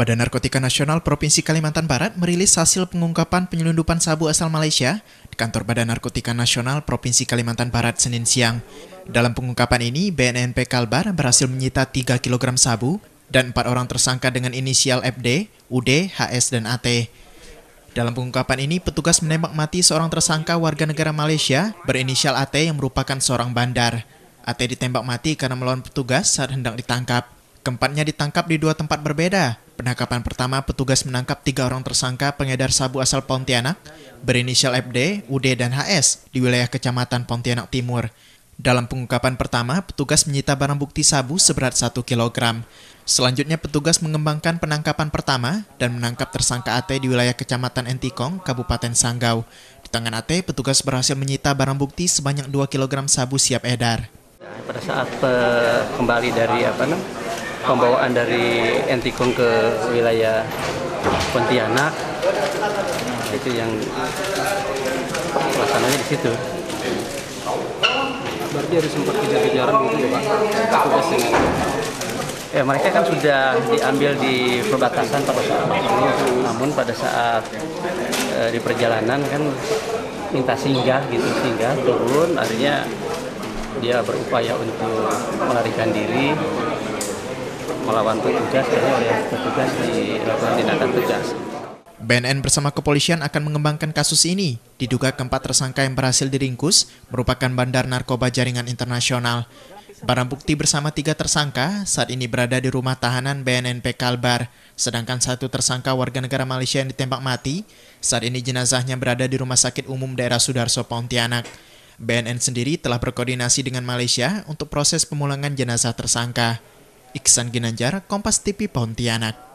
Badan Narkotika Nasional Provinsi Kalimantan Barat merilis hasil pengungkapan penyelundupan sabu asal Malaysia di kantor Badan Narkotika Nasional Provinsi Kalimantan Barat Senin siang. Dalam pengungkapan ini, BNNP Kalbar berhasil menyita 3 kg sabu dan empat orang tersangka dengan inisial FD, UD, HS, dan AT. Dalam pengungkapan ini, petugas menembak mati seorang tersangka warga negara Malaysia berinisial AT yang merupakan seorang bandar. AT ditembak mati karena melawan petugas saat hendak ditangkap. Keempatnya ditangkap di dua tempat berbeda, Penangkapan pertama, petugas menangkap tiga orang tersangka pengedar sabu asal Pontianak berinisial FD, UD, dan HS di wilayah Kecamatan Pontianak Timur. Dalam pengungkapan pertama, petugas menyita barang bukti sabu seberat 1 kg. Selanjutnya petugas mengembangkan penangkapan pertama dan menangkap tersangka AT di wilayah Kecamatan Entikong, Kabupaten Sanggau. Di tangan AT, petugas berhasil menyita barang bukti sebanyak 2 kg sabu siap edar. Pada saat eh, kembali dari apa namanya pembawaan dari Entikong ke wilayah Pontianak itu yang pelaksananya di situ berarti harus sempat kejar-kejaran gitu ya Pak tugas dengan Ya, eh, mereka kan sudah diambil di perbatasan pada saat ini, namun pada saat e, di perjalanan kan minta singgah gitu, singgah turun, artinya dia berupaya untuk melarikan diri, melawan petugas dan oleh petugas dilakukan tindakan tegas. BNN bersama kepolisian akan mengembangkan kasus ini. Diduga keempat tersangka yang berhasil diringkus merupakan bandar narkoba jaringan internasional. Barang bukti bersama tiga tersangka saat ini berada di rumah tahanan BNNP Kalbar, sedangkan satu tersangka warga negara Malaysia yang ditembak mati, saat ini jenazahnya berada di Rumah Sakit Umum Daerah Sudarso Pontianak. BNN sendiri telah berkoordinasi dengan Malaysia untuk proses pemulangan jenazah tersangka. Iksan Ginanjar, Kompas TV Pontianak.